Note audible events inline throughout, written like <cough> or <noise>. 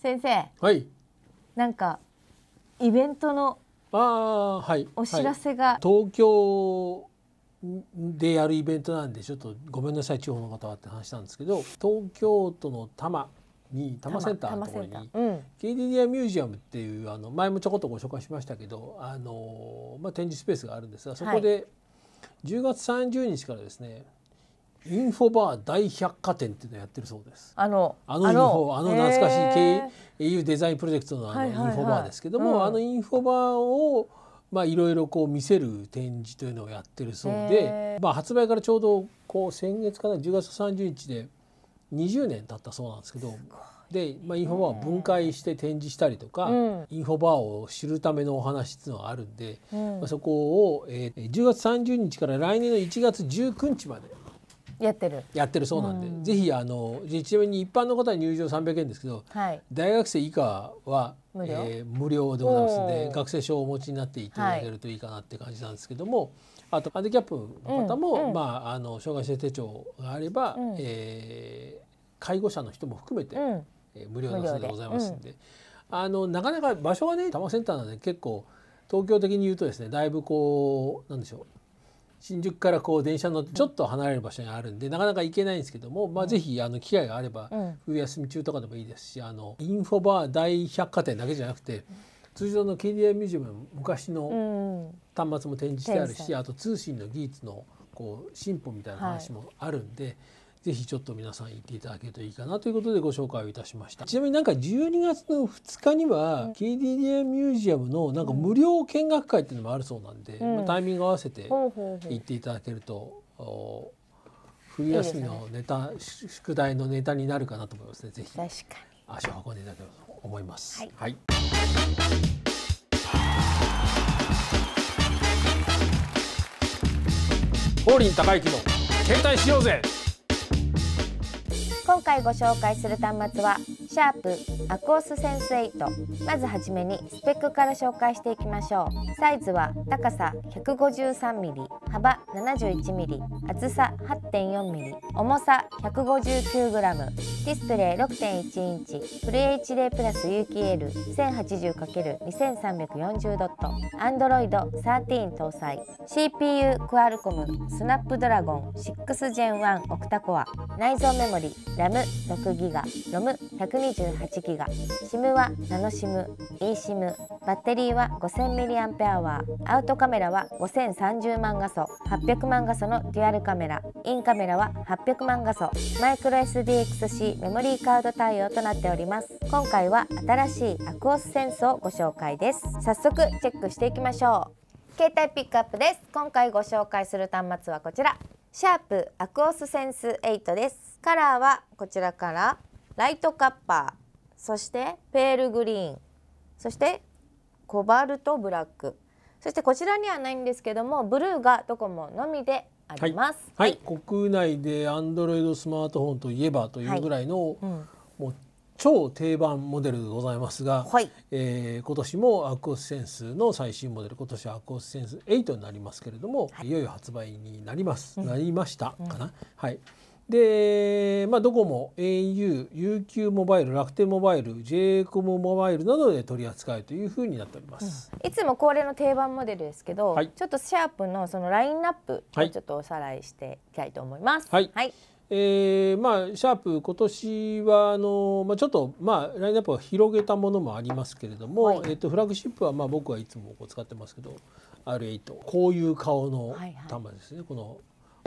先生、はい、なんかイベントのあ、はい、お知らせが、はい、東京でやるイベントなんでちょっとごめんなさい地方の方はって話したんですけど東京都の多摩に多摩センターのところに、うん、KDDI ミュージアムっていうあの前もちょこっとご紹介しましたけどあの、まあ、展示スペースがあるんですがそこで10月30日からですね、はいインフォバー大百貨店っていうのをやってるそうです。あのあのインフォあの懐かしい au デザインプロジェクトのあのインフォバーですけども、あのインフォバーをまあいろいろこう見せる展示というのをやってるそうで、まあ発売からちょうどこう先月かな10月30日で20年経ったそうなんですけど。で、まあ、インフォバーを分解して展示したりとか、うん、インフォバーを知るためのお話っていうのがあるんで、うん、まあ、そこを、えー、10月30日から来年の1月19日までやってるやってるそうなんで、うん、ぜひあのちなみに一般の方は入場300円ですけど、はい、大学生以下は無料,、えー、無料でございますので学生証をお持ちになっていただけるといいかなって感じなんですけども、はい、あとハンディキャップの方も、うん、まあ、あの障害者手帳があれば、うん、えー、介護者の人も含めて、うん、えー、無料のでございますんでで、あのなかなか場所はね多摩センターなんで結構東京的に言うとですねだいぶこうなんでしょう新宿からこう電車のちょっと離れる場所にあるんで、なかなか行けないんですけども、まあ、ぜひあの機会があれば、冬休み中とかでもいいですしあのインフォバー大百貨店だけじゃなくて通常の KDI ミュージアムの昔の端末も展示してあるし、あと通信の技術のこう進歩みたいな話もあるんで。ぜひちょっと皆さん行っていただけるといいかなということでご紹介をいたしましたちなみになんか12月の2日には KDDI ミュージアムのなんか無料見学会っていうのもあるそうなんで、うん、まあ、タイミング合わせて行っていただけると、冬休みのネタ、ね、宿題のネタになるかなと思いますねぜひ足を運んでいただければと思います。はい、はい高之の携帯しようぜ今回ご紹介する端末はシャープアクオスセンス8まずはじめにスペックから紹介していきましょうサイズは高さ 153mm 幅 71mm 厚さ 8.4mm 重さ 159g ディスプレイ6.1インチフル HD プラス有機 L1080×2340 ドット Android 13搭載 CPU クアルコムスナップドラゴン 6Gen1 オクタコア内蔵メモリ RAM6GB ROM100 128ギガ SIM はナノ SIM、eSIM、バッテリーは 5000mAh、アウトカメラは5030万画素、800万画素のデュアルカメラ、インカメラは800万画素、マイクロ SDXC メモリーカード対応となっております。今回は新しいアクオスセンスをご紹介です。早速チェックしていきましょう。携帯ピックアップです。今回ご紹介する端末はこちら。シャープアクオスセンス8です。カラーはこちらからライトカッパーそしてペールグリーンそしてコバルトブラックそしてこちらにはないんですけどもブルーがドコモのみであります、はい、はい、国内で Android スマートフォンといえばというぐらいの、はいうん、もう超定番モデルでございますが、はい、えー、今年もアクオスセンスの最新モデル今年はアクオスセンス8になりますけれども、はい、いよいよ発売になります、うん、なりましたかな、はいで、まあ、ドコモ au、UQ モバイル、楽天モバイル、j コムモバイルなどで取り扱いというふうになっております、うん、いつも恒例の定番モデルですけど、はい、ちょっとシャープのそのラインナップをちょっとおさらいしていきたいと思います。はい、はいえー、まあシャープ今年はあの、まあ、ちょっと、まあ、ラインナップを広げたものもありますけれども、はい、えー、とフラッグシップは、まあ、僕はいつもこう使ってますけど R8 こういう顔の端末ですね、はいはい、この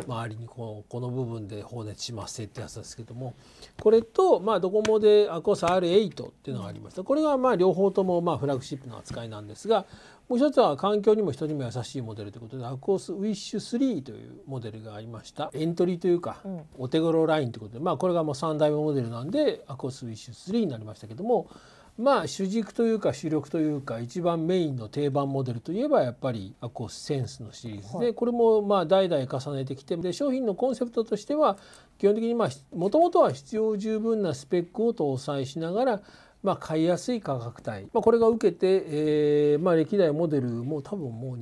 周りにこのこの部分で放熱しますってやつですけどもこれと、まあ、ドコモでアコース R8 っていうのがありましたこれがまあ両方ともまあフラッグシップの扱いなんですがもう一つは環境にも人にも優しいモデルということでアコースウィッシュ3というモデルがありましたエントリーというか、お手頃ラインということで、まあ、これがもう3代目モデルなんでアコースウィッシュ3になりましたけども。まあ主軸というか主力というか一番メインの定番モデルといえばやっぱりアコセンスのシリーズで、これもまあ代々重ねてきてで商品のコンセプトとしては基本的にもともとは必要十分なスペックを搭載しながらまあ、買いやすい価格帯、まあ、これが受けて、えーまあ、歴代モデルも多分もう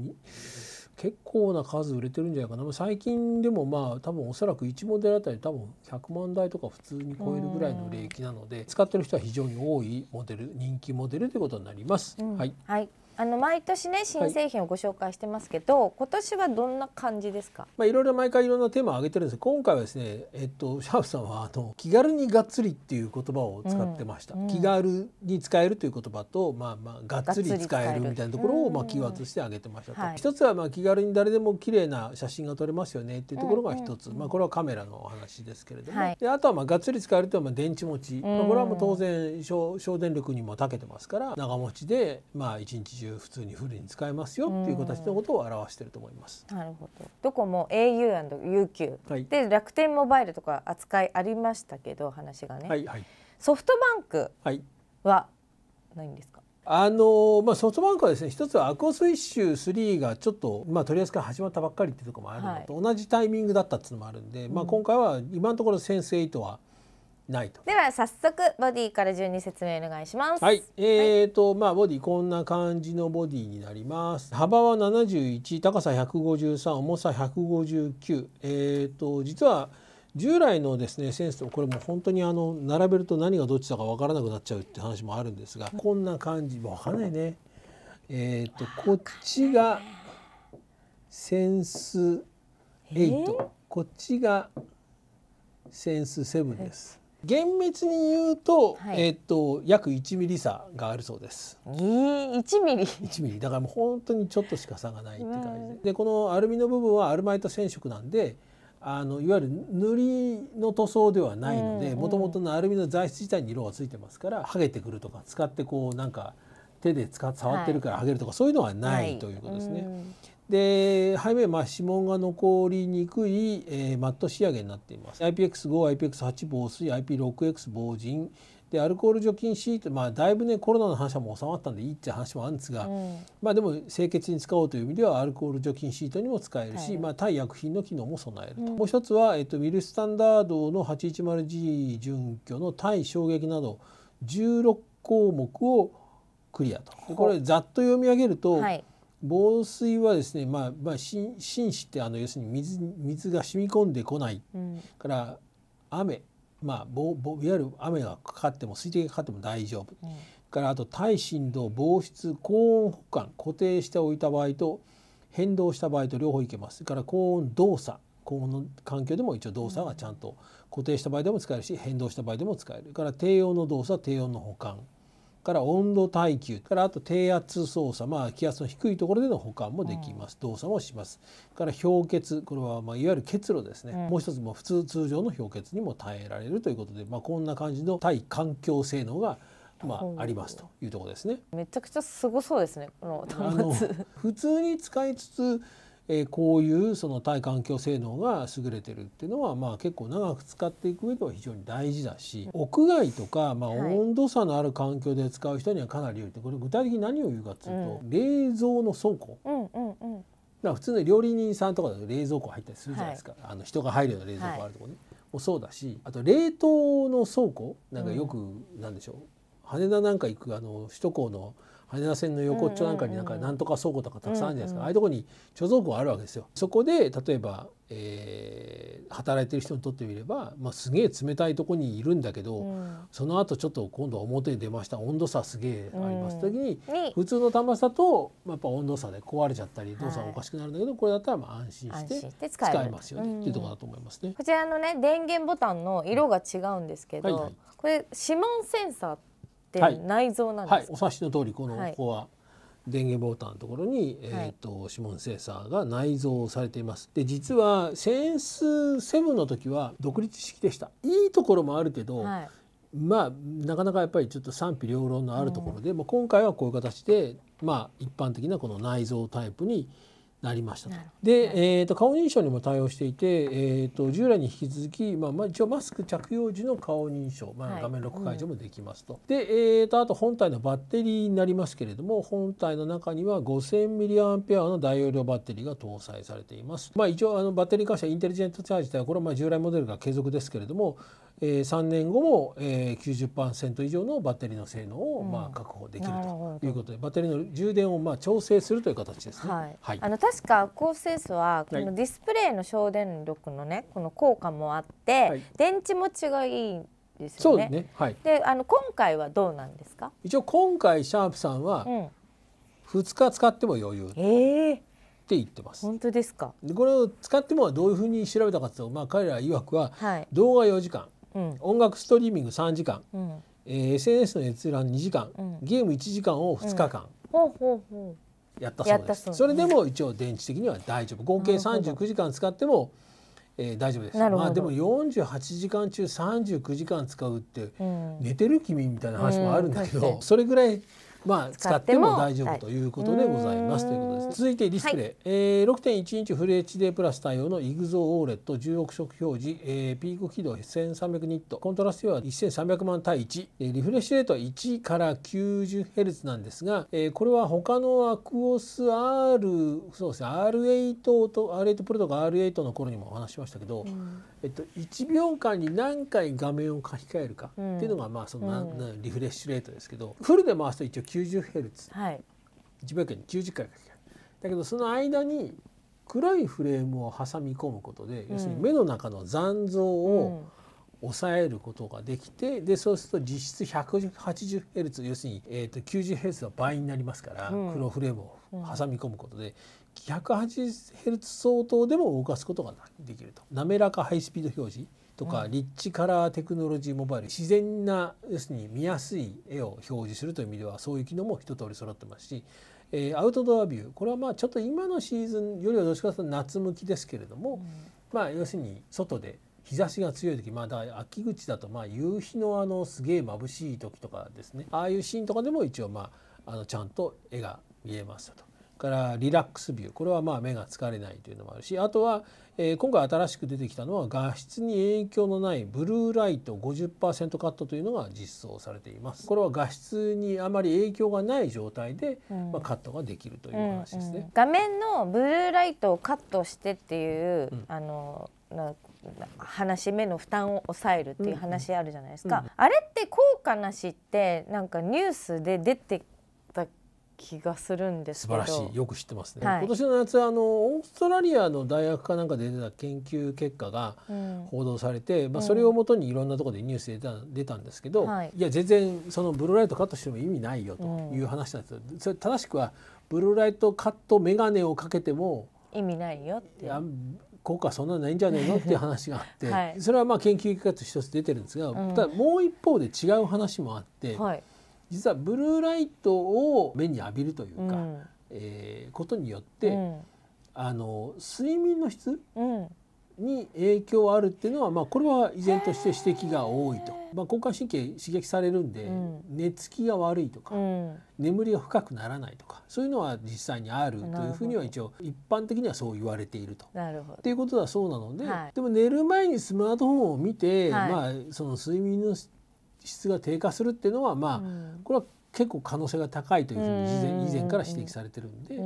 結構な数売れてるんじゃないかな最近でもまあ多分おそらく1モデルあたり多分100万台とか普通に超えるぐらいの利益なので使ってる人は非常に多いモデル人気モデルということになります。うん、はい、はいあの毎年ね新製品をご紹介してますけど、はい、今年はどんな感じですか。まあいろいろ毎回いろんなテーマを挙げてるんです。今回はですね、えっとシャープさんはあの気軽にがっつりっていう言葉を使ってました。うん、気軽に使えるという言葉とまあまあがっつり使えるみたいなところをまあキーワードとして挙げてましたと。はい、一つはまあ気軽に誰でも綺麗な写真が撮れますよねっていうところが一つ。まあこれはカメラのお話ですけれども、はい、であとはまあがっつり使えるというのはまあ電池持ち。まあこれはもう当然省電力にも長けてますから長持ちでまあ一日中 a 普通にフルに使えますよっていう形のことを表していると思います。なるほど。どこも au&UQ、はい、で楽天モバイルとか扱いありましたけど話がね。はいはい、ソフトバンクはないんですか。あのまあ、ソフトバンクはですね一つはアクオスイッシュ3がちょっと、まあ、取り扱い始まったばっかりっていうところもあるのと、同じタイミングだったっていうのもあるんで、まあ、今回は今のところセンス8はないとでは早速ボディから順に説明お願いしますはいえーと、はい、まあボディこんな感じのボディになります幅は71高さ153重さ159えーと実は従来のですねセンスとこれも本当にあの並べると何がどっちだかわからなくなっちゃうって話もあるんですがこんな感じわかんないねえっ、ー、とこっちがセンス8、えー、こっちがセンス7です。厳密に言うと、はい、えっ、と約1ミリ差があるそうです。え1ミリ ?1 ミリだからもう本当にちょっとしか差がないって感じで、でこのアルミの部分はアルマイト染色なんであのいわゆる塗りの塗装ではないのでもともとのアルミの材質自体に色がついてますから剥げてくるとか使ってこうなんか手で使っ触ってるから剥げるとか、はい、そういうのはないということですね。はいで背面、まあ、指紋が残りにくい、えー、マット仕上げになっています IPX5、IPX8 防水、IP6X 防塵でアルコール除菌シート、まあ、だいぶねコロナの話はもう収まったんでいいって話もあるんですが、うん、まあでも清潔に使おうという意味ではアルコール除菌シートにも使えるし、はい、まあ、対薬品の機能も備えると、うん、もう一つは、えっと、ウィルスタンダードの 810G 準拠の対衝撃など16項目をクリアとでこれざっと読み上げると、はい防水はですね、まあまあ、紳士ってあの要するに水水が染み込んでこないから、雨、まあ、ぼぼいわゆる雨がかかっても水滴がかかっても大丈夫、うん、からあと耐震度防湿高温保管固定しておいた場合と変動した場合と両方いけますから高温動作高温の環境でも一応動作がちゃんと固定した場合でも使えるし変動した場合でも使えるから低温の動作低温の保管から温度耐久からあと低圧操作まあ気圧の低いところでの保管もできます、動作もしますから氷結これはまあいわゆる結露ですね、もう一つも普通通常の氷結にも耐えられるということで、まあ、こんな感じの対環境性能がまあ、ありますというところですね。めちゃくちゃすごそうですね。この端末。普通に使いつつえこういうその対環境性能が優れてるっていうのはまあ結構長く使っていく上では非常に大事だし屋外とかま温度差のある環境で使う人にはかなり良いってこれ具体的に何を言うかっていうと、冷蔵の倉庫。うんら普通の料理人さんとかだと冷蔵庫入ったりするじゃないですか、あの人が入るような冷蔵庫あるとこね、もそうだしあと冷凍の倉庫なんかよく、なんでしょう羽田なんか行くあの首都高の羽田線の横っちょなんかになんかなんとか倉庫とかたくさんあるじゃないですか、ああいうとこに貯蔵庫があるわけですよ。そこで例えば、えー、働いてる人にとってみれば、まあ、すげえ冷たいとこにいるんだけど、うん、その後ちょっと今度表に出ました温度差すげえあります、うん、時に普通の玉さと、まあ、やっぱ温度差で壊れちゃったり動作がおかしくなるんだけど、はい、これだったらまあ安心して使えますよね、っていうところだと思いますね。こちらのね電源ボタンの色が違うんですけど、はいはい、これ指紋センサーってって内臓なんですか、はいはい、お察しの通りこの、ここは電源ボタンのところに、えーと、指紋センサーが内蔵されていますで実はセンス7の時は独立式でしたいいところもあるけど、まあなかなかやっぱりちょっと賛否両論のあるところで、うん、ま今回はこういう形で、まあ、一般的なこの内蔵タイプになりましたと。で、えーと、顔認証にも対応していて、えーと、従来に引き続き、まあ、まあ、一応マスク着用時の顔認証、まあ、画面ロック解除もできますと、はいうん、で、えーと、あと本体のバッテリーになりますけれども本体の中には 5000mAh の大容量バッテリーが搭載されています、まあ、一応あのバッテリー会社インテリジェントチャージではこれはまあ従来モデルが継続ですけれどもえー、3年後も、えー、90%以上のバッテリーの性能を、まあ、確保できるということで、バッテリーの充電を、まあ、調整するという形ですね、はいはい、あの確か高精素はこのディスプレイの省電力のねこの効果もあって、はい、電池持ちがいいですよね。そうですねはい、であの今回はどうなんですか一応今回シャープさんは2日使っても余裕。えーって言ってます。本当ですか。これを使ってもどういうふうに調べたかというと、まあ彼ら曰くは動画4時間、音楽ストリーミング3時間、えー、SNS の閲覧2時間、ゲーム1時間を2日間。やったそうです、ね、それでも一応電池的には大丈夫合計39時間使っても、えー、大丈夫ですまあでも48時間中39時間使うって、うん、寝てる君みたいな話もあるんだけど、うん、それぐらいまあ、使っても大丈夫ということでございますということです続いてディスプレイ、はい、えー、6.1インチフル HD プラス対応のイグゾーオーレット1億色表示、えー、ピーク輝度1300ニットコントラストは1300万対1、えー、リフレッシュレートは1から 90Hz なんですが、えー、これは他のアクオス R そうですね R8 と R8 プロとか R8 の頃にもお話しましたけど、うん、えっと、1秒間に何回画面を書き換えるかっていうのが、まあその、ん、リフレッシュレートですけどフルで回すと一応90ヘルツ、はい、1秒間に90回かけるだけどその間に黒いフレームを挟み込むことで、要するに目の中の残像を抑えることができて、でそうすると実質 180Hz 要するに、えー、と 90Hz は倍になりますから、うん、黒フレームを挟み込むことで、うん、180Hz 相当でも動かすことができると滑らかハイスピード表示とか、ッチカラーテクノロジーモバイル自然な要するに見やすい絵を表示するという意味ではそういう機能も一通り揃ってますし、えー、アウトドアビューこれはまあちょっと今のシーズンよりはどっちかというと夏向きですけれども、まあ要するに外で日差しが強い時まだ秋口だとまあ夕日のあのすげえ眩しい時とかですねああいうシーンとかでも一応まああのちゃんと絵が見えますと。からリラックスビューこれはまあ目が疲れないというのもあるしあとは、えー、今回新しく出てきたのは画質に影響のないブルーライト50%カットというのが実装されていますこれは画質にあまり影響がない状態で、うん、まあ、カットができるという話ですね、うんうん、画面のブルーライトをカットしてっていう、うん、あのな話目の負担を抑えるっていう話あるじゃないですか、うんうん、あれって効果なしってなんかニュースで出て気がするんです素晴らしいよく知ってますね、はい、今年の夏あのオーストラリアの大学かなんかで出た研究結果が報道されて、うん、まあ、それをもとにいろんなところでニュースで出た出たんですけど、い、いや全然そのブルーライトカットしても意味ないよという話なんですよ、うん、それ正しくはブルーライトカット眼鏡をかけても意味ないよって。効果そんなないんじゃねえのっていう話があってはい、それはまあ研究結果として一つ出てるんですが、うん、ただもう一方で違う話もあって、はい、実はブルーライトを目に浴びるというか、うん、えー、ことによって、うん、あの睡眠の質、に影響あるっていうのは、まあ、これは依然として指摘が多いと、まあ、交感神経刺激されるんで、うん、寝つきが悪いとか、うん、眠りが深くならないとかそういうのは実際にあるというふうには一応一般的にはそう言われていると。っていうことはそうなので、はい、でも寝る前にスマートフォンを見て、はい、まあ、その睡眠の質が低下するっていうのはまあ、これは結構可能性が高いというふうに以前,、以前から指摘されてるんで、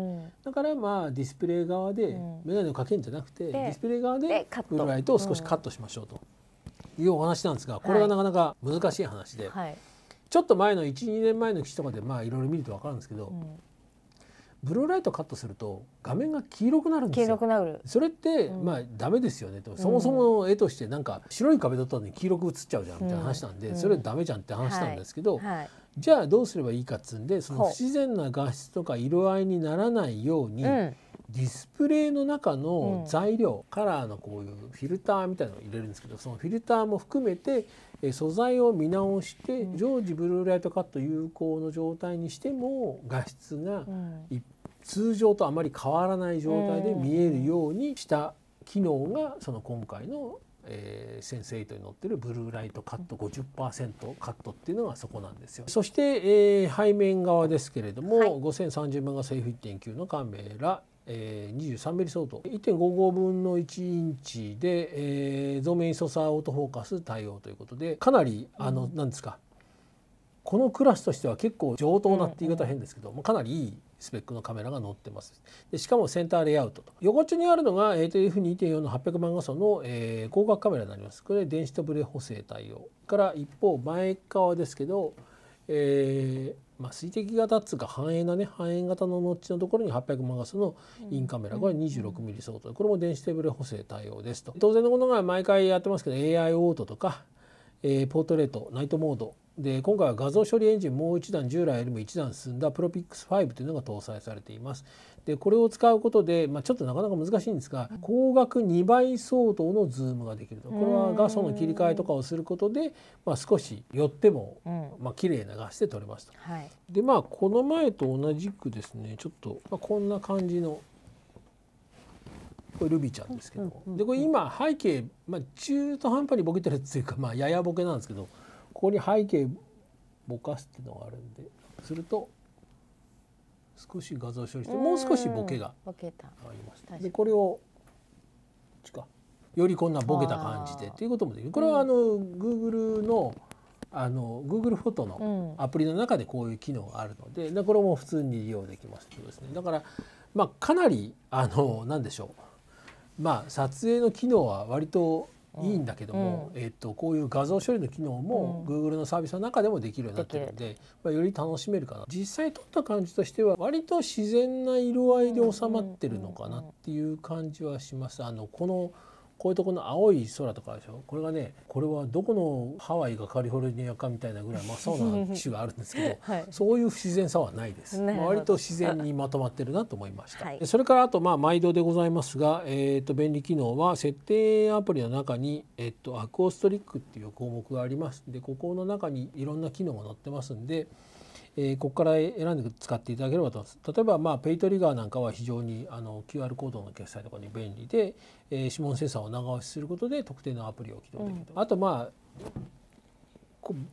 だからまあディスプレイ側で眼鏡をかけるんじゃなくて、ディスプレイ側でブルーライトを少しカットしましょうというお話なんですがこれがなかなか難しい話で、ちょっと前の12年前の機種とかでまあいろいろ見ると分かるんですけど、ブルーライトカットすると画面が黄色くなるんですよ黄色くなるそれって、うん、まあダメですよねとそもそも絵としてなんか白い壁だったのに黄色く映っちゃうじゃんみたいな話なんで、うん、それダメじゃんって話なんですけど、はいはい、じゃあどうすればいいかっつうんでその不自然な画質とか色合いにならないように、ディスプレイの中の材料、うん、カラーのこういうフィルターみたいなのを入れるんですけどそのフィルターも含めて素材を見直して常時ブルーライトカット有効の状態にしても画質が一通常とあまり変わらない状態で見えるようにした機能がその今回のえー、センセイトに載ってるブルーライトカット50%カットっていうのがそこなんですよそして、えー、背面側ですけれども、はい、5030万がセーフ1.9のカメラえ23 m リ相当1.55分の1インチで、えー、増面イソサオートフォーカス対応ということでかなりあの、うん、なんですかこのクラスとしては結構上等なって言い方変ですけど、うんうん、かなりいいスペックのカメラが載ってますでしかもセンターレイアウトと横中にあるのが 8F2.4 の800万画素の、えー、広角カメラになりますこれ電子とブレ補正対応から一方前側ですけど、えーまあ、水滴型っつうか半円なね半円型のノッチのところに800万画素のインカメラこれ 26mm 相当これも電子テーブル補正対応ですと当然のことが毎回やってますけど AI オートとかえー、ポートレートナイトモードで今回は画像処理エンジンもう一段従来よりも一段進んだプロピックス5というのが搭載されています。でこれを使うことで、まあ、ちょっとなかなか難しいんですが光学2倍相当のズームができるとこれは画素の切り替えとかをすることで、まあ、少し寄っても、まあ綺麗な画質で撮れますと。はい、でまあこの前と同じくですねちょっと、まあ、こんな感じのこれルビーちゃんですけど、でこれ今背景、まあ、中途半端にボケてるっていうか、まあ、ややボケなんですけどここに背景ぼかすっていうのがあるんですると少し画像処理してもう少しボケがありましたでこれをよりこんなボケた感じでっていうこともできるこれはあの、うん、Google のあの Google フォトのアプリの中でこういう機能があるのででこれも普通に利用できますけどうですねだからまあかなりあの何でしょうまあ、撮影の機能は割といいんだけども、うん、えーと、こういう画像処理の機能も Google のサービスの中でもできるようになってるので、うん、まあ、より楽しめるかな実際撮った感じとしては割と自然な色合いで収まってるのかなっていう感じはします。あのこのこういうとこの青い空とかでしょこれがねこれはどこのハワイがカリフォルニアかみたいなぐらい真っ青な機種があるんですけど、<laughs> はい、そういう不自然さはないです、ま割と自然にまとまってるなと思いました、はい、それからあとまあ毎度でございますが、えー、と便利機能は設定アプリの中に、えー、とアクオストリックっていう項目がありますでここの中にいろんな機能が載ってますんでえー、ここから選んで使っていただければと思います例えば、まあ、ペイトリガーなんかは非常にあの QR コードの決済とかに便利で、えー、指紋センサーを長押しすることで特定のアプリを起動できると、うん、あとまあ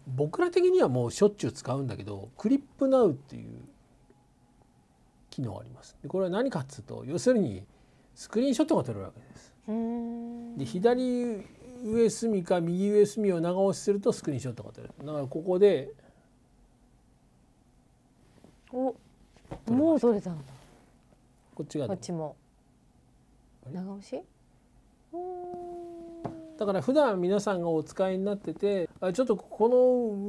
僕ら的にはもうしょっちゅう使うんだけどクリップナウっていう機能ありますでこれは何かっつうと要するにスクリーンショットが撮れるわけですで左上隅か右上隅を長押しするとスクリーンショットが撮れるだからここでお、もう取れたんだ。こっちが。こっちも。長押し。だから普段皆さんがお使いになってて、あちょっとこの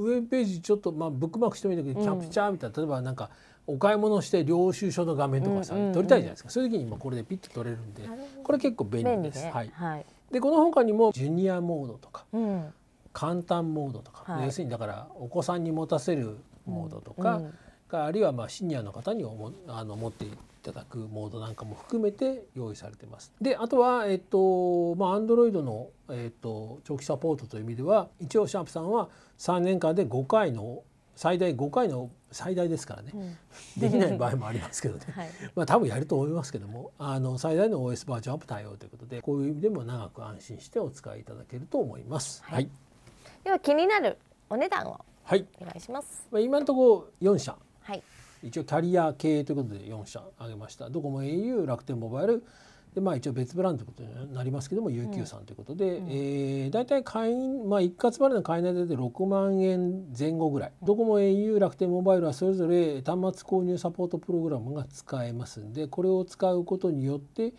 ウェブページちょっとまあブックマークしてみるけどキャプチャーみたいな、うん、例えばなんかお買い物して領収書の画面とかさ、うんうん、撮りたいじゃないですか。そういう時にもこれでピッと撮れるんで、これ結構便利です。ね、はい。はい、でこのかにもジュニアモードとか。簡単モードとか、はい、要するにだからお子さんに持たせるモードとか、うんかあるいはまあシニアの方におあの持っていただくモードなんかも含めて用意されてます。であとは、えっとまあ、Android の、えっと、長期サポートという意味では一応シャープさんは3年間で5回の最大5回の最大ですからね、うん、できない場合もありますけどね、<laughs> はい、まあ多分やると思いますけどもあの最大の OS バージョンアップ対応ということでこういう意味でも長く安心してお使いいただけると思います。はい、はい、では気になるお値段をお願いします。はい、まあ、今のところ4社はい、一応キャリア系ということで4社挙げましたドコモ au 楽天モバイルでまあ、一応別ブランドということになりますけども UQ さんということで、うん、えー、大体会員、まあ、一括払いの会員代で6万円前後ぐらい、うん、ドコモ au 楽天モバイルはそれぞれ端末購入サポートプログラムが使えますんでこれを使うことによって、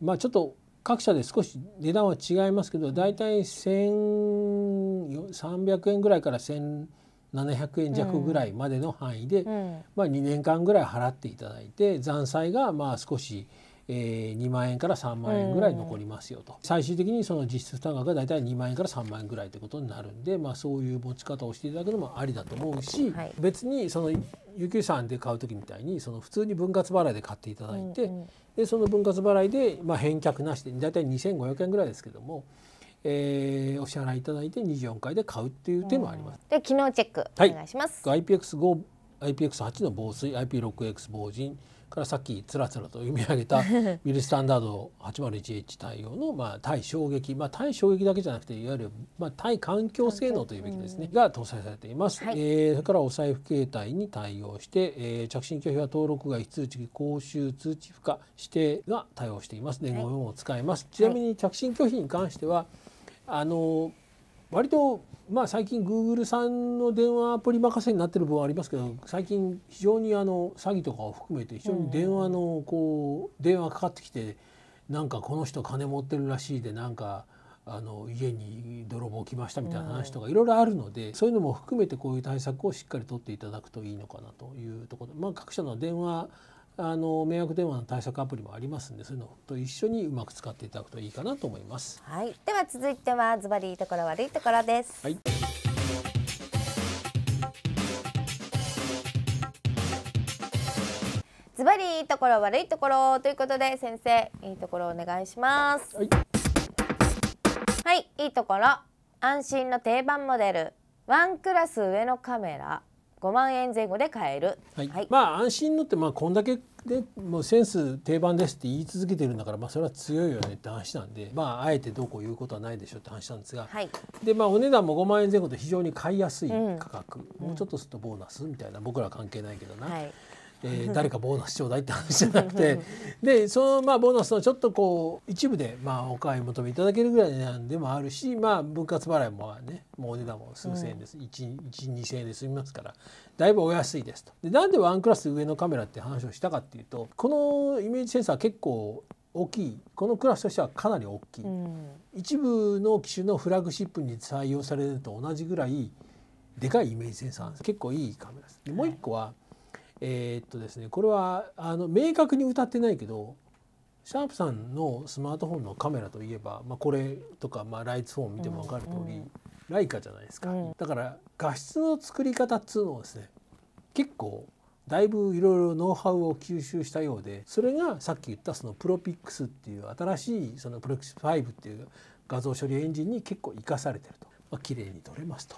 まあ、ちょっと各社で少し値段は違いますけど大体1300円ぐらいから1 0 0 0 700円弱ぐらいまでの範囲で、うん、まあ、2年間ぐらい払っていただいて残債がまあ少し、えー、2万円から3万円ぐらい残りますよと、うん、最終的にその実質負担額が大体2万円から3万円ぐらいということになるんで、まあ、そういう持ち方をしていただくのもありだと思うし、はい、別にその有給産で買う時みたいにその普通に分割払いで買っていただいて、うんうん、でその分割払いでまあ返却なしで大体2500円ぐらいですけども。えー、お支払いいただいて24回で買うっていう手もあります。で機能チェックお願いします。はい、IPX5 IPX8 の防水 IP6X 防塵からさっきつらつらと読み上げた <laughs> ビルスタンダード 801H 対応の、まあ、対衝撃、まあ、対衝撃だけじゃなくていわゆる、まあ、対環境性能というべきですね、が搭載されています、はい、えー、それからお財布携帯に対応して、えー、着信拒否は登録外非通知公衆通知付加指定が対応しています伝言を使えます、はい、ちなみに着信拒否に関しては、はいあの割とまあ最近 Google さんの電話アプリ任せになってる部分ありますけど最近非常にあの詐欺とかを含めて非常に電話のこう電話かかってきてなんかこの人金持ってるらしいでなんか。あの家に泥棒来ましたみたいな話とかいろいろあるので、そういうのも含めてこういう対策をしっかりとっていただくといいのかなというところで、まあ、各社の電話あの迷惑電話の対策アプリもありますんでそういうのと一緒にうまく使っていただくといいかなと思います。はい、では続いてはズバリいいところ悪いところです。はいズバリいいところ悪いところということで先生いいところお願いします。はい、はい、いいところ安心の定番モデルワンクラス上のカメラ5万円前後で買える、はい、はい、まあ安心のってまあこんだけでもうセンス定番ですって言い続けてるんだから、まあ、それは強いよねって話なんで、まあ、あえてどうこう言うことはないでしょうって話なんですが、はい、でまあ、お値段も5万円前後で非常に買いやすい価格、うん、もうちょっとするとボーナスみたいな僕ら関係ないけどな。はいえー、<laughs> 誰かボーナスちょうだいって話じゃなくて <laughs> でそのまあボーナスのちょっとこう一部でまあお買い求めいただけるぐらいなんでもあるしまあ分割払いもねもうお値段も数千円です、うん、12000円で済みますからだいぶお安いですと。でなんでワンクラス上のカメラって話をしたかっていうとこのイメージセンサー結構大きいこのクラスとしてはかなり大きい、うん、一部の機種のフラッグシップに採用されると同じぐらいでかいイメージセンサーなんです結構いいカメラです。でもう一個は、はいえー、っとですねこれはあの明確に歌ってないけどシャープさんのスマートフォンのカメラといえば、まあ、これとか、まあ、ライツフォン見ても分かる通り、うん、ライカじゃないですか、うん、だから画質の作り方っつうのはですね結構だいぶいろいろノウハウを吸収したようでそれがさっき言ったそのプロピックスっていう新しいそのプロピックス5っていう画像処理エンジンに結構生かされてると、まあ、綺麗に撮れますと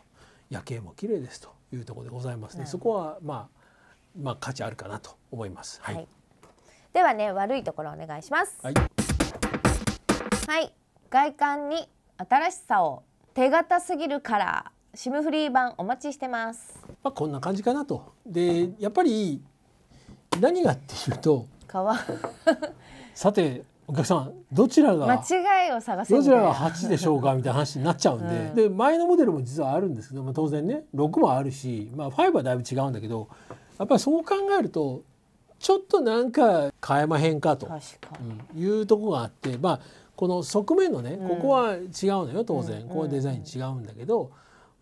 夜景も綺麗ですというところでございますね。うん、そこはまあまあ価値あるかなと思います。はい。ではね悪いところお願いします。はい。はい、外観に新しさを手堅すぎるカラー、シムフリー版お待ちしてます。まあこんな感じかなと。でやっぱり何がっていうと。わ。<laughs> さてお客さんどちらが間違いを探せどちらが8でしょうかみたいな話になっちゃうんで、うん、で前のモデルも実はあるんですけど、まあ、当然ね6もあるし、まあ、5はだいぶ違うんだけどやっぱりそう考えるとちょっとなんか変えまへんかというとこがあってまあこの側面のねここは違うのよ当然、ここデザイン違うんだけど、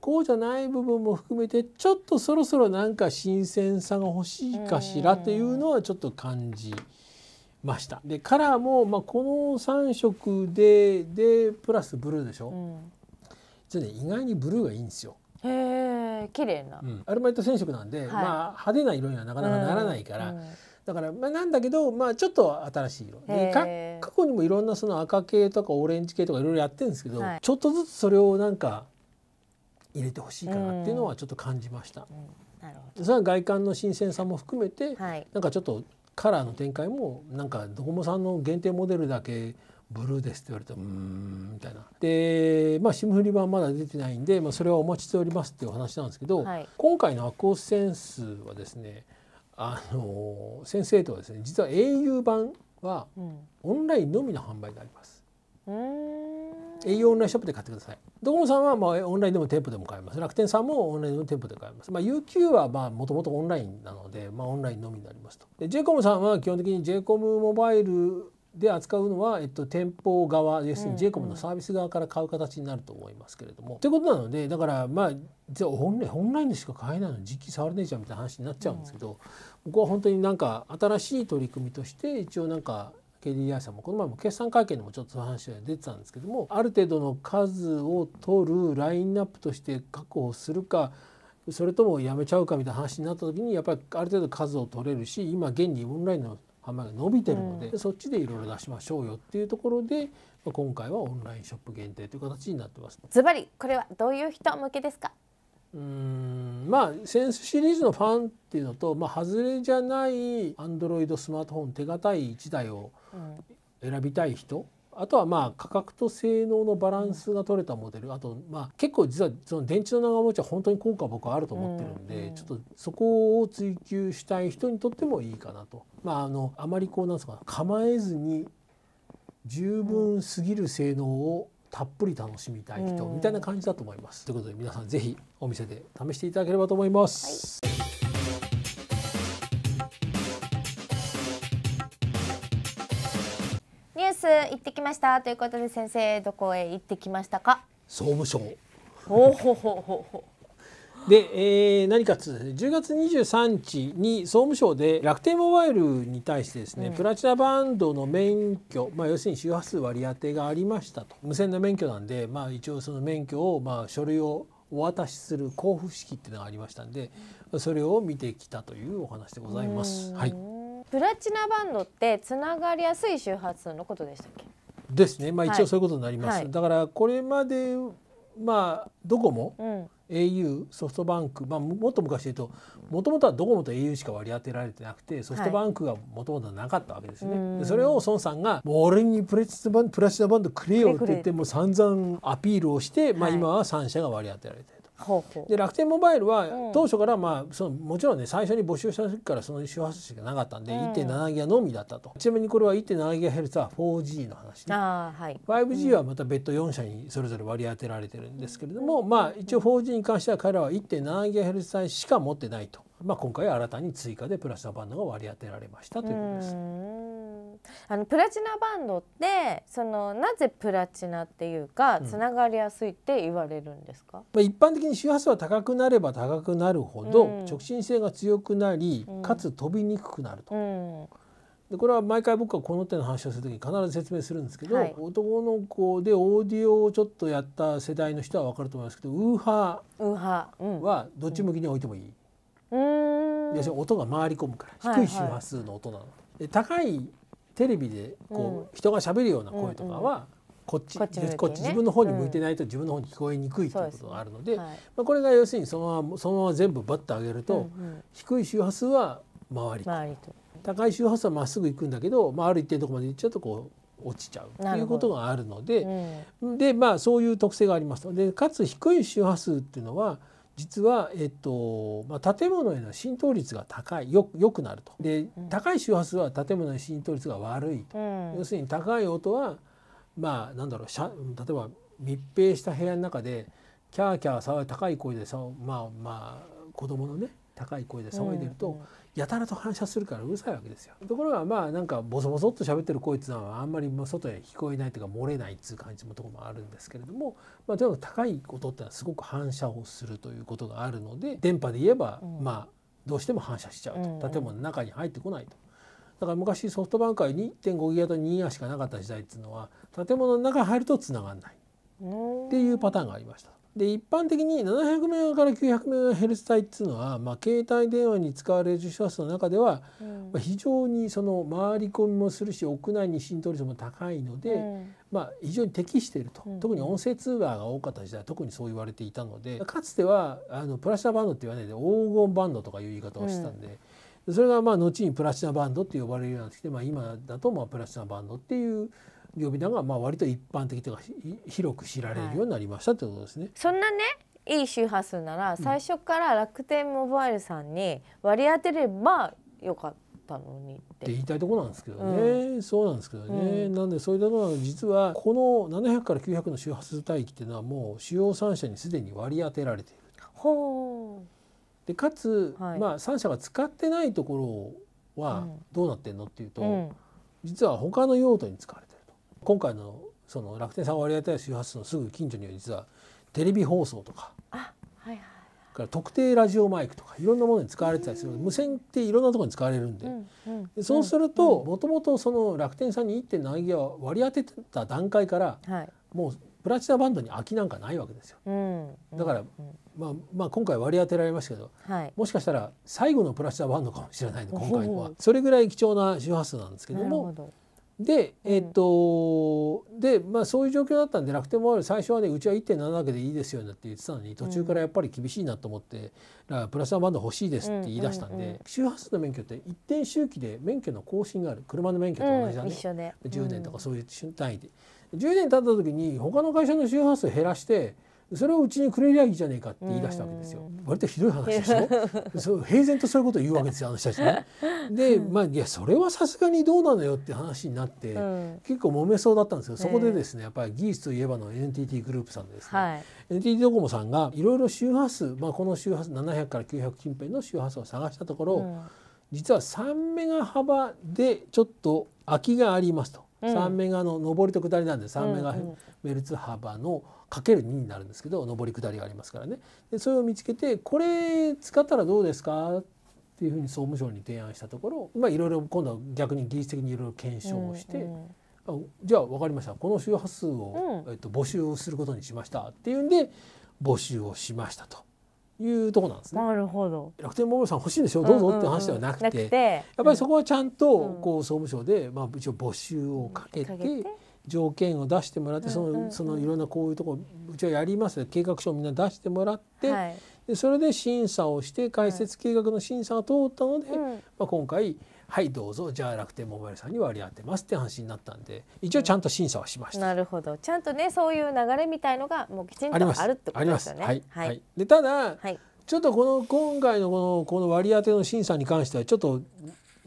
こうじゃない部分も含めてちょっとそろそろなんか新鮮さが欲しいかしらというのはちょっと感じました。でカラーも、まあ、この3色ででプラスブルーでしょ、じゃね意外にブルーがいいんですよ。へえ綺麗な、うん、アルマイト染色なんで、はい、まあ派手な色にはなかなかならないから、うん、だから、まあ、なんだけど、まあ、ちょっと新しい色で過去にもいろんなその赤系とかオレンジ系とかいろいろやってるんですけど、はい、ちょっとずつそれをなんか入れてほしいかなっていうのはちょっと感じました。うん、なるほどそれは外観の新鮮さも含めて、はい、なんかちょっとカラーの展開もなんかドコモさんの限定モデルだけブルーです」って言われて「うーん」みたいな。で、まあ、霜降り版まだ出てないんで、まあ、それはお待ちしておりますっていう話なんですけど、はい、今回の「アコースセンス」はですねあの先生とはですね実は英雄版はオンラインのみの販売になります。栄養オンラインショップで買ってください。ドコモさんはまあオンラインでも店舗でも買えます。楽天さんもオンラインでも店舗で買えます。まあ UQ はまあもともとオンラインなので、まあオンラインのみになりますと。で、j コムさんは基本的に j コムモバイルで扱うのは、えっと、店舗側要するに j ジェイコムのサービス側から買う形になると思いますけれども。と、うん、いうことなのでだからまあじゃあオンラインでしか買えないのに実機触れねえじゃんみたいな話になっちゃうんですけど、うん、僕は本当になんか新しい取り組みとして一応なんか KDDI さんもこの前も決算会見でもちょっと話が出てたんですけどもある程度の数を取るラインナップとして確保するかそれともやめちゃうかみたいな話になった時にやっぱりある程度数を取れるし今現にオンラインの販売が伸びてるので、うん、そっちでいろいろ出しましょうよっていうところで、まあ、今回はオンラインショップ限定という形になってます。ズバリこれはどういう人向けですかうんまあセンスシリーズのファンっていうのと、まあ、外れじゃないアンドロイドスマートフォン手堅い1台を選びたい人あとはまあ価格と性能のバランスが取れたモデルあとまあ結構実はその電池の長持ちは本当に効果僕はあると思ってるんで、うん、ちょっとそこを追求したい人にとってもいいかなと。まあ、あのあまりこうなんですか構えずに十分すぎる性能をたっぷり楽しみたい人みたいな感じだと思います。ということで皆さん是非お店で試していただければと思います。はいス行ってきましたということで先生どこへ行ってきましたか総務省ほほほほほで、えー、何かつ10月23日に総務省で楽天モバイルに対してですね、うん、プラチナバンドの免許、まあ、要するに周波数割り当てがありましたと無線の免許なんで、まあ、一応その免許を、まあ、書類をお渡しする交付式っていうのがありましたんで、それを見てきたというお話でございます。はいプラチナバンドってつながりやすい周波数のことでしたっけですね、まあ、一応そういうことになります。はい、だからこれまでまあドコモ、うん au ソフトバンク、まあ、もっと昔で言うともともとはドコモと au しか割り当てられてなくてソフトバンクがもともとなかったわけですね、はい、それを孫さんが「もう俺にプレスバンプラチナバンドくれよ」って言ってもう散々アピールをして、まあ、今は3社が割り当てられてる。で楽天モバイルは当初から、まあ、そのもちろんね最初に募集した時からその周波数しかなかったんで、うん、1.7ギガのみだったとちなみにこれは 1.7GHz は 4G の話ね、はい、5G はまた別途4社にそれぞれ割り当てられてるんですけれども、うん、まあ一応 4G に関しては彼らは 1.7GHz 帯しか持ってないと、まあ、今回は新たに追加でプラスアバンドが割り当てられましたということです。あのプラチナバンドってそのなぜプラチナっていうかつながりやすいって言われるんですか、まあ、一般的に周波数は高くなれば高くなるほど、直進性が強くなり、かつ飛びにくくなると。でこれは毎回僕はこの手の話をする時に必ず説明するんですけど、はい、男の子でオーディオをちょっとやった世代の人は分かると思いますけどウーハーはどっち向きに置いてもいい。うん、要するに音が回り込むから低い周波数の音なの。はいはい、高いテレビでこう、人がしゃべるような声とかは、こっちこっち、ね、こっち自分の方に向いてないと自分の方に聞こえにくいということがあるので、はい、まあ、これが要するにそのままそのまま全部バッと上げると、うんうん、低い周波数は回りりと高い周波数はまっすぐ行くんだけど、まあ、ある一定のとこまで行っちゃうとこう落ちちゃうということがあるので、うん、でまあそういう特性がありますでかつ低い周波数っていうのは実は、えっとまあ、建物への浸透率が高いよよくなるとで、うん、高い周波数は建物への浸透率が悪いと、うん、要するに高い音はまあなんだろう例えば密閉した部屋の中でキャーキャー騒い高い声でさまあまあ子供のね高い声で騒いでると、うんうんやたらと反射するからうるさいわけですよところがまあなんかボソボソっと喋ってる声っていうのはあんまり外へ聞こえないというか漏れないっていう感じのとこもあるんですけれども、まあ、とにかく高い音ってのはすごく反射をするということがあるので電波で言えば、まあどうしても反射しちゃうと、建物の中に入ってこないと。だから昔ソフトバンクは1.5ギガと2ギガしかなかった時代っていうのは建物の中入ると繋がんないっていうパターンがありました。で一般的に 700m から 900MHz 帯っていうのは、まあ、携帯電話に使われる周波数の中では、うん、まあ、非常にその回り込みもするし屋内に浸透率も高いので、うん、まあ、非常に適していると、うん、特に音声通話が多かった時代特にそう言われていたのでかつてはあのプラチナバンドって言わないで黄金バンドとかいう言い方をしてたんで。それがまあ後にプラチナバンドって呼ばれるようになってきて、まあ、今だとまあプラチナバンドっていう呼び名がまあ割と一般的というか広く知られるようになりましたということですね。はい、そんなねいい周波数なら最初から楽天モバイルさんに割り当てればよかったのにって。言いたいところなんですけどね、うん、そうなんですけどね、うん、なんでそういうところ実はこの700から900の周波数帯域っていうのはもう主要3社にすでに割り当てられている。ほうでかつ、はい、まあ、3社が使ってないところはどうなってんのっていうと、うん、実は他の用途に使われ今回のその楽天さんを割り当てた周波数のすぐ近所には実はテレビ放送とかあ、はいはい、から特定ラジオマイクとかいろんなものに使われてたりする、う無線っていろんなところに使われるんでうんうんで、そうするともともとその楽天さんに一点投げガ割り当てた段階から、はい、もうプラチナバンドに空きなんかないわけですよ、うんうんうん、だから、まあ、まあ今回割り当てられましたけど、はい、もしかしたら最後のプラチナバンドかもしれないの今回のはそれぐらい貴重な周波数なんですけどもなるほどで、えっ、ー、と、うん、で、まあ、そういう状況だったんで楽天バイル最初はねうちは1.7だけでいいですよねって言ってたのに途中からやっぱり厳しいなと思って、うん、プラスワンバンド欲しいですって言い出したんで、うんうん、周波数の免許って一定周期で免許の更新がある車の免許と同じだね、うん、10年とかそういう単位で。10年経った時に他の会社の周波数減らしてそれをうちにくれりゃいいじゃねえかって言い出したわけですよ。割とひどい話でしょ <laughs> そう平然とそういうことを言うわけですよあの人たちね。でまあいやそれはさすがにどうなのよって話になって、うん、結構揉めそうだったんですよそこでですね、えー、やっぱり技術といえばの NTT グループさんでですね、はい、NTT ドコモさんがいろいろ周波数、まあ、この周波数700から900近辺の周波数を探したところ、うん、実は3メガ幅でちょっと空きがありますと。うん、3メガの上りと下りなんで3メガヘルツ幅の、うんかける2になるんですけど上り下りがありますからねでそれを見つけてこれ使ったらどうですかっていうふうに総務省に提案したところまあいろいろ今度は逆に技術的にいろいろ検証をして、うんうん、あじゃあ分かりましたこの周波数を、えっと、募集することにしましたっていうんで募集をしましたと。いうとこなんですね。なるほど。楽天モールさん欲しいんでしょどうぞって話ではなくて、やっぱりそこはちゃんとこう総務省でまあ一応募集をかけて、条件を出してもらって、そのそのいろんなこういうとこうちはやりますね計画書をみんな出してもらって、はい、でそれで審査をして開設計画の審査が通ったので、うん、まあ、今回はいどうぞじゃあ楽天モバイルさんに割り当てますって話になったんで一応ちゃんと審査はしました、うん、なるほどちゃんとねそういう流れみたいのがもうきちんとあるってことですよね。はい、はい、でただ、はい、ちょっとこの今回のこのこの割り当ての審査に関してはちょっと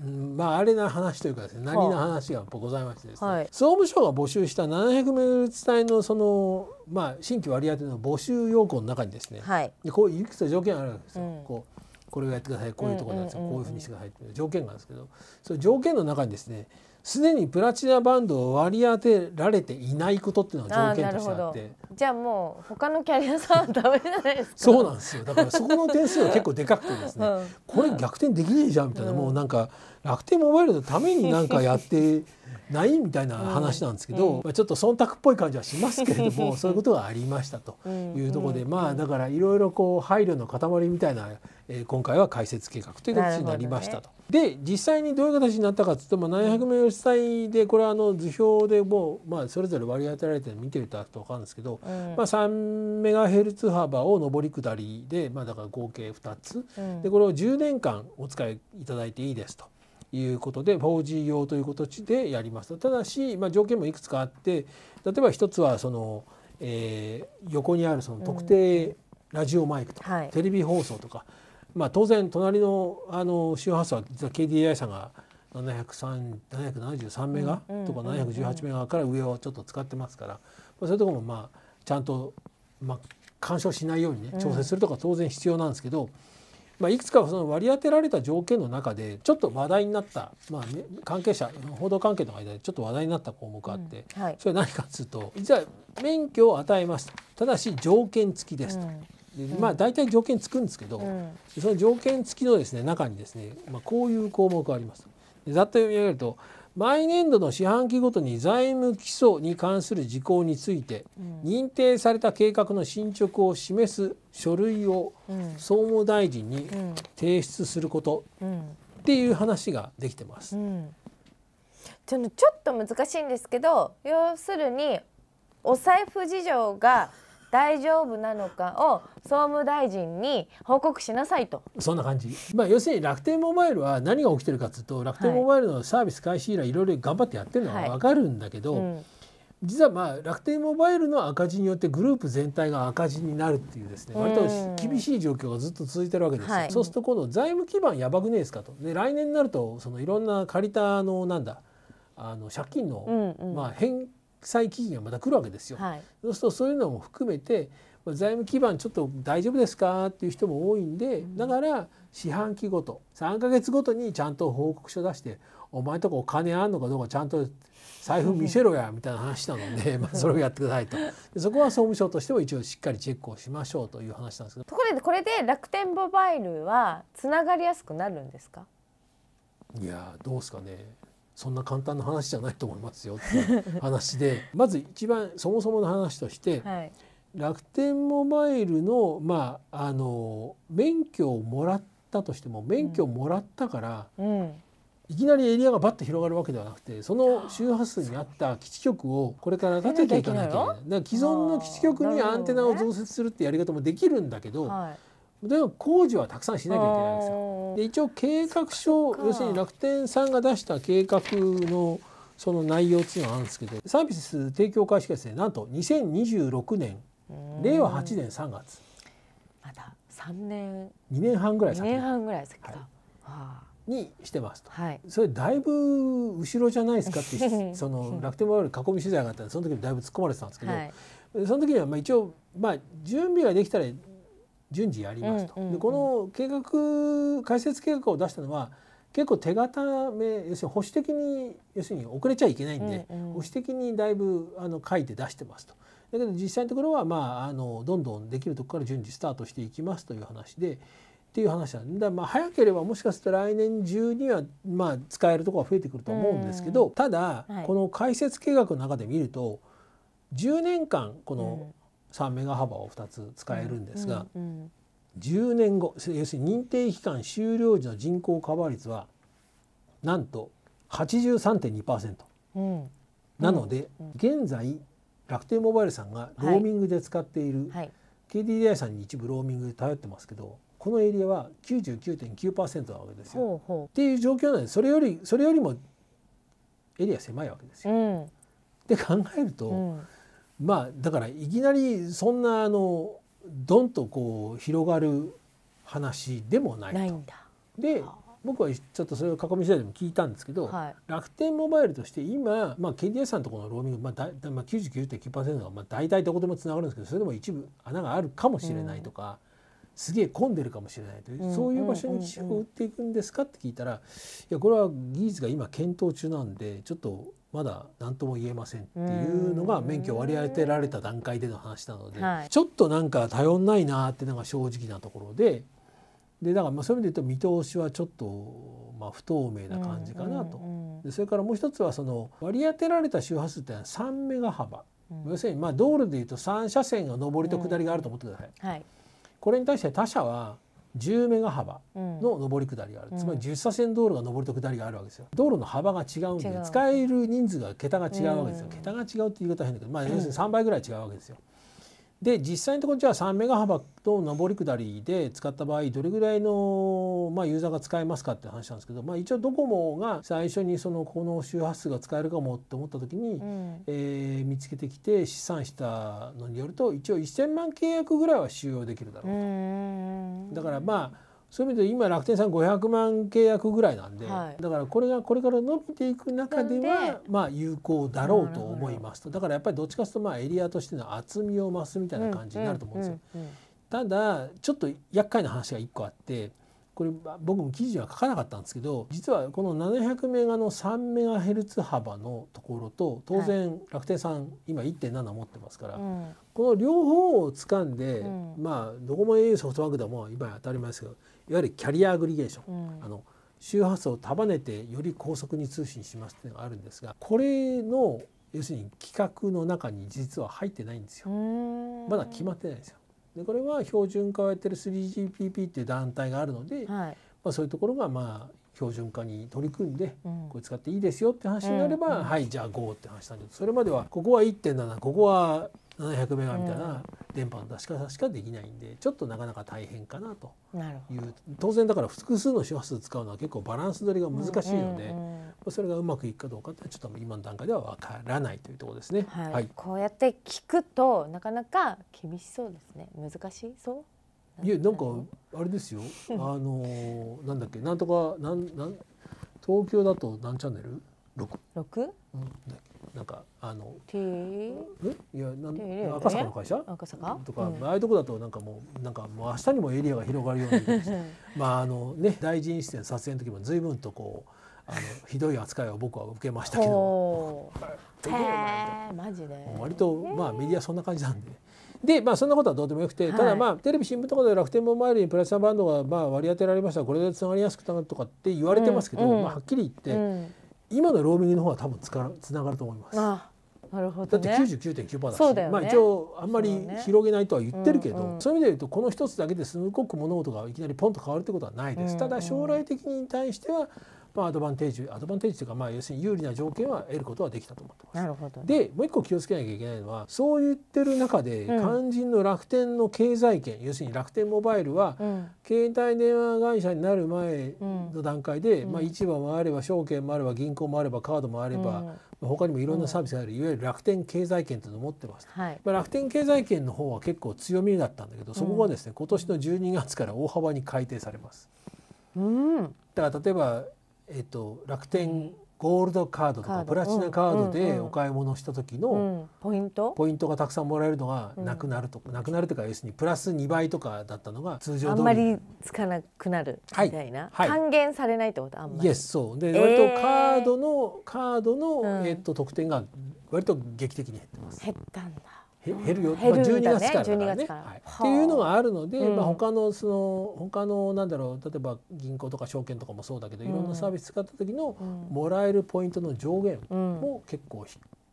まああれな話というかですね波な話がございましてですね、はい、総務省が募集した700名ル治体のそのまあ新規割り当ての募集要項の中にですね、はい、でこういくつか条件あるわけですよ。うん、こうこれをやってくださいこういうところなんですよ、こういうふうにしてくださいっていう条件があるんですけどその条件の中にですねすでにプラチナバンドを割り当てられていないことっていうのは条件としてあってじゃあもう他のキャリアさんはダメじゃないですかそうなんですよだからそこの点数は結構でかくてですね、<laughs> うん、これ逆転できねえじゃんみたいな、うん、もうなんか楽天モバイルのためになんかやってないみたいな話なんですけど、まあ、ちょっと忖度っぽい感じはしますけれどもそういうことがありましたというところで、まあだからいろいろこう配慮の塊みたいな、えー、今回は解説計画という形になりましたと。で実際にどういう形になったかていうと、700名吉祭でこれはあの図表でもう、まあ、それぞれ割り当てられてるの見ていただくと分かるんですけど、うん、まあ、3メガヘルツ幅を上り下りで、まあ、だから合計2つ、うん、でこれを10年間お使いいただいていいですと。いうことで 4G 用という形でやりますただし、まあ、条件もいくつかあって例えば一つはその、えー、横にあるその特定ラジオマイクとか、うん、テレビ放送とか、まあ、当然隣のあの周波数は実は KDDI さんが773メガとか718メガから上をちょっと使ってますから、まあ、そういうとこもまあちゃんと、まあ、干渉しないようにね調整するとか当然必要なんですけど。うんまあ、いくつかその割り当てられた条件の中でちょっと話題になった、まあ、ね、関係者報道関係の間でちょっと話題になった項目があって、うんはい、それ何かっつうと実は免許を与えますただし条件付きですと。うん、でまあ、大体条件つくんですけど、うん、その条件付きのです、ね、中にですね、まあ、こういう項目があります。ざっと読み上げると毎年度の四半期ごとに財務基礎に関する事項について、認定された計画の進捗を示す書類を総務大臣に提出することっていう話ができてます。ちょっと難しいんですけど要するにお財布事情が大丈夫なのかを総務大臣に報告しなさいとそんな感じ、まあ、要するに楽天モバイルは何が起きてるかっていうと楽天モバイルのサービス開始以来いろいろ頑張ってやってるのは分かるんだけど、はいうん実はまあ楽天モバイルの赤字によってグループ全体が赤字になるっていうですね割と厳しい状況がずっと続いてるわけですよ、はい、そうすると今度財務基盤やばくねえですかとで来年になるとそのいろんな借りたのなんだあの借金のまあ返債期限がまた来るわけですよ。はい、そうするとそういうのも含めて財務基盤ちょっと大丈夫ですかっていう人も多いんで、だから四半期ごと3か月ごとにちゃんと報告書出して「お前とこお金あんのかどうかちゃんと財布見せろや」みたいな話なので <laughs> まあそれをやってくださいとそこは総務省としても一応しっかりチェックをしましょうという話なんですけどところでこれで楽天モバイルはつながりやすくなるんですかいやどうですかねそんな簡単な話じゃないと思いますよって話で <laughs> まず一番そもそもの話として、はい、楽天モバイルの,、まあ、あの免許をもらったとしても免許をもらったから、うんいきなりエリアがバッと広がるわけではなくてその周波数に合った基地局をこれから立てていかなきゃいけない。既存の基地局にアンテナを増設するってやり方もできるんだけど。はいで工事はたくさんしなきゃいけないんですよ。で一応計画書要するに楽天さんが出した計画のその内容っていうのがあるんですけどサービス提供開始がですねなんと2026年令和8年3月まだ3年2年半ぐらい先2年半ぐらい先か、はい、にしてますと、はい、それだいぶ後ろじゃないですかって <laughs> その楽天モバイル囲み取材があったんでその時にだいぶ突っ込まれてたんですけど、はい、その時にはまあ一応まあ準備ができたら順次やりますと、うんうんうん、でこの計画解説計画を出したのは結構手堅め要するに保守的に要するに遅れちゃいけないんで、うんうん、保守的にだいぶあの書いて出してますと。だけど実際のところは、まあ、あのどんどんできるとこから順次スタートしていきますという話で。っていう話なんだまあ早ければもしかすると来年中にはまあ使えるところは増えてくると思うんですけどただ、はい、この解説計画の中で見ると10年間この3メガ幅を2つ使えるんですが、うん10年後要するに認定期間終了時の人口カバー率はなんと83.2%、うん、なので、現在楽天モバイルさんがローミングで使っている、はい、KDDI さんに一部ローミングで頼ってますけどこのエリアは99.9%なわけですよ。っていう状況なんでそれよりそれよりもエリア狭いわけですよ。うん、で考えると、うん、まあだからいきなりそんなあのドンとこう広がる話でもないと。で僕はちょっとそれを囲み次第でも聞いたんですけど、はい、楽天モバイルとして今、まあ、KDS さんのところのローミング、まあだまあ99.9、がまあ大体どこでもつながるんですけどそれでも一部穴があるかもしれないとか、うん、すげえ混んでるかもしれないという、そういう場所に基軸を打っていくんですかって聞いたら、いやこれは技術が今検討中なんでちょっとまだ何とも言えませんっていうのが免許を割り当てられた段階での話なので、ちょっとなんか頼んないなっていうのが正直なところででだからまあそういう意味で言うと見通しはちょっとまあ不透明な感じかなと。でそれからもう一つはその割り当てられた周波数ってのは3メガ幅、要するにまあ道路で言うと3車線が上りと下りがあると思ってください。い、これに対して他社は10メガ幅の上り下りがある、うん、つまり10車線道路が上りと下りがあるわけですよ道路の幅が違うんで使える人数が桁が違うわけですよ、うん、桁が違うって言い方は変だけど、まあ、要するに3倍ぐらい違うわけですよ、で実際のところじゃあ3メガ幅と上り下りで使った場合どれぐらいの、まあ、ユーザーが使えますかって話なんですけど、まあ、一応ドコモが最初にそのこの周波数が使えるかもって思った時に、うん、えー、見つけてきて試算したのによると一応1,000万契約ぐらいは収容できるだろうと。だからまあそういう意味で今楽天さん500万契約ぐらいなんで、はい、だからこれがこれから伸びていく中ではまあ有効だろうと思いますとだからやっぱりどっちかというとまあエリアとしての厚みを増すみたいな感じになると思うんですよ。ただちょっと厄介な話が1個あってこれ僕も記事は書かなかったんですけど実はこの700メガの3メガヘルツ幅のところと当然楽天さん、今1.7持ってますから、この両方を掴んで、うん、まあどこも au ソフトバンクでも今当たり前ですけどいわゆるキャリアアグリゲーション、うん、あの周波数を束ねてより高速に通信しますっていうのがあるんですがこれの要するに企画の中に実は入ってないんですよまだ決まってないんですよ。でこれは標準化をやってる 3GPP っていう団体があるので、はい、まあ、そういうところがまあ標準化に取り組んで、うん、これ使っていいですよって話になれば、うん、はいじゃあ GO って話なんでけどそれまではここは1.7ここは700メガみたいな電波の出し方しかできないんでちょっとなかなか大変かなという当然だから複数の周波数使うのは結構バランス取りが難しいので、それがうまくいくかどうかってちょっと今の段階ではわからないというところですね、はい、こうやって聞くとなかなか厳しそうですね難しいそういやなんかあれですよ <laughs> あのなんだっけなんとかなんなん東京だと何チャンネル 6? 6? うん、だっけなんかあの、T? いやなん赤坂の会社赤坂とか、うん、ああいうとこだとなんかもうなんかもう明日にもエリアが広がるようにまああのね大臣出演撮影の時も随分とこうあのひどい扱いを僕は受けましたけど <laughs> マジで割とまあメディアそんな感じなんで。でまあそんなことはどうでもよくて、ただまあテレビ新聞とかで楽天モバイルにプラチナバンドがまあ割り当てられましたこれでつながりやすくなるとかって言われてますけど、うんうん、まあ、はっきり言って、うん今のローミングの方は多分つかつながると思います。ああなるほど、ね、だって99.9%だしね、まあ、一応あんまり広げないとは言ってるけどそう、ねうんうん、そういう意味で言うとこの一つだけですごく物事がいきなりポンと変わるってことはないです。ただ将来的に対してはまあ、アドバンテージアドバンテージというか、まあ、要するに有利な条件は得ることはできたと思ってます。なるほど、ね、でもう一個気をつけなきゃいけないのはそう言ってる中で、肝心の楽天の経済圏、うん、要するに楽天モバイルは、うん、携帯電話会社になる前の段階で、うん、まあ、市場もあれば証券もあれば銀行もあればカードもあれば、うん他にもいろんなサービスがある、いわゆる楽天経済圏というのを持ってます、はい、まあ、楽天経済圏の方は結構強みだったんだけどそこがですね、今年の12月から大幅に改定されます。うん、だから例えばえっと、楽天ゴールドカードとかプラチナカードでお買い物した時のポイントポイントがたくさんもらえるのがなくなるとか、なくなるというか要するにプラス2倍とかだったのが通常あんまりつかなくなるみたいな、還元されないってことあんまり。そうで、割とカードのカードの、えっと特典が割と劇的に減ってます。減ったんだ。減るよ、減るまあ、12月から、ねはい、っていうのがあるので、うん、まあ、他のその他のなんだろう例えば銀行とか証券とかもそうだけど、うん、いろんなサービス使った時のもらえるポイントの上限も結構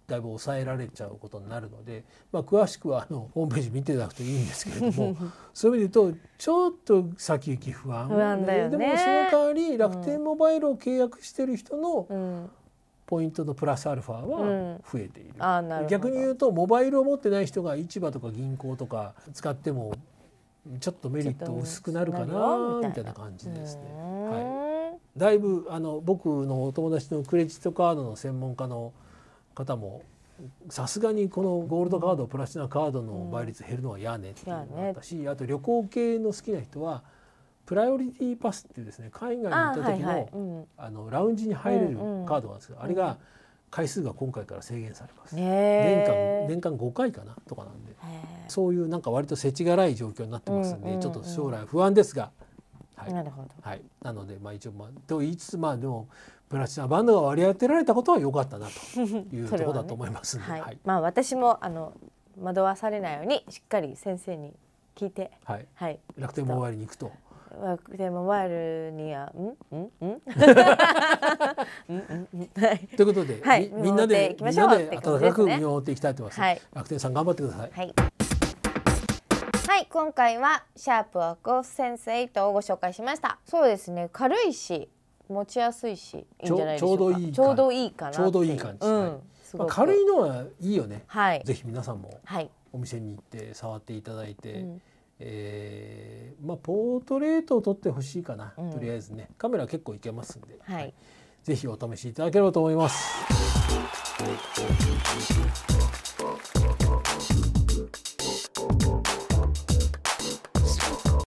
だいぶ抑えられちゃうことになるので、まあ、詳しくはあのホームページ見ていただくといいんですけれども <laughs> そういう意味で言うとちょっと先行き不安不安だよ、ね、でもその代わり楽天モバイルを契約してる人の、うんポイントのプラスアルファは増えているうんる、逆に言うとモバイルを持ってない人が市場とか銀行とか使ってもちょっとメリット薄くなるかなみたいな感じですね。はい、だいぶあの僕のお友達のクレジットカードの専門家の方もさすがにこのゴールドカード、プラチナカードの倍率減るのは嫌ねっていうのがあったし、あと旅行系の好きな人はプライオリティパスってですね海外に行った時のあ、はいはいあのラウンジに入れるカードなんですけど、うんうん、あれが回数が今回から制限されます、年間年間5回かなとかなんでそういうなんか割とせちがらい状況になってますんで、うんうんうん、ちょっと将来不安ですが、はい、なるほど、はい、なのでまあ一応まあと言いつつまあでもプラチナバンドが割り当てられたことは良かったなという <laughs> ところだと思いますので、ねはいはい、まあ私もあの惑わされないようにしっかり先生に聞いて、はい、はい、楽天モバイルに行くと。でもワイルにはうんうんうんということで、はい、みんなでみんなで温かく見守っていきたいと思います。はい、楽天さん頑張ってください。はい。はい、今回はシャープワーク先生とご紹介しました。そうですね、軽いし持ちやすいしいいんじゃないでしょうか。ちょうどいいかな。ちょうどいい感じ。うん、まあ、軽いのはいいよね。はい。ぜひ皆さんもお店に行って触っていただいて。うんえー、まあポートレートを撮ってほしいかな、うん、とりあえずねカメラ結構いけますんで、はい、はい、ぜひお試しいただければと思います。